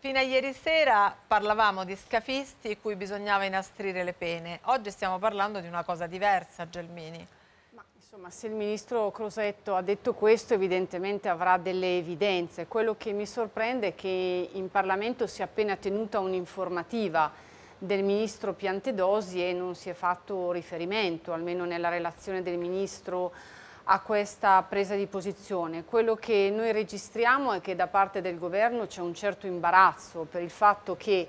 Fino a ieri sera parlavamo di scafisti cui bisognava inastrire le pene. Oggi stiamo parlando di una cosa diversa, Gelmini. Ma insomma, se il ministro Crosetto ha detto questo, evidentemente avrà delle evidenze. Quello che mi sorprende è che in Parlamento si è appena tenuta un'informativa del ministro Piantedosi e non si è fatto riferimento, almeno nella relazione del ministro a questa presa di posizione. Quello che noi registriamo è che da parte del governo c'è un certo imbarazzo per il fatto che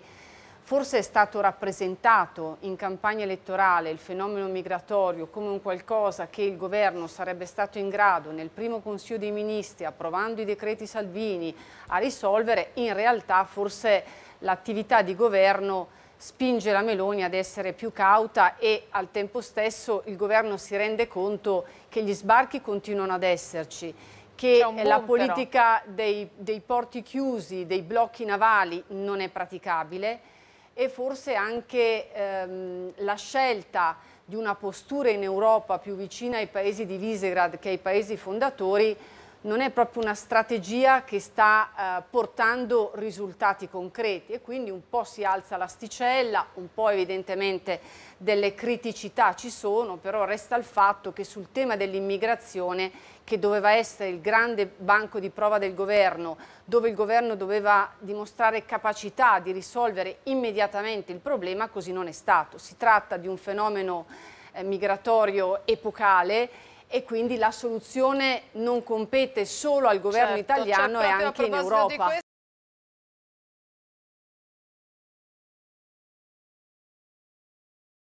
forse è stato rappresentato in campagna elettorale il fenomeno migratorio come un qualcosa che il governo sarebbe stato in grado nel primo Consiglio dei Ministri, approvando i decreti Salvini, a risolvere, in realtà forse l'attività di governo è spinge la Meloni ad essere più cauta e al tempo stesso il governo si rende conto che gli sbarchi continuano ad esserci, che la politica dei, dei porti chiusi, dei blocchi navali non è praticabile e forse anche ehm, la scelta di una postura in Europa più vicina ai paesi di Visegrad che ai paesi fondatori non è proprio una strategia che sta eh, portando risultati concreti e quindi un po' si alza l'asticella, un po' evidentemente delle criticità ci sono, però resta il fatto che sul tema dell'immigrazione, che doveva essere il grande banco di prova del governo, dove il governo doveva dimostrare capacità di risolvere immediatamente il problema, così non è stato. Si tratta di un fenomeno eh, migratorio epocale e quindi la soluzione non compete solo al governo certo, italiano certo, e anche in Europa.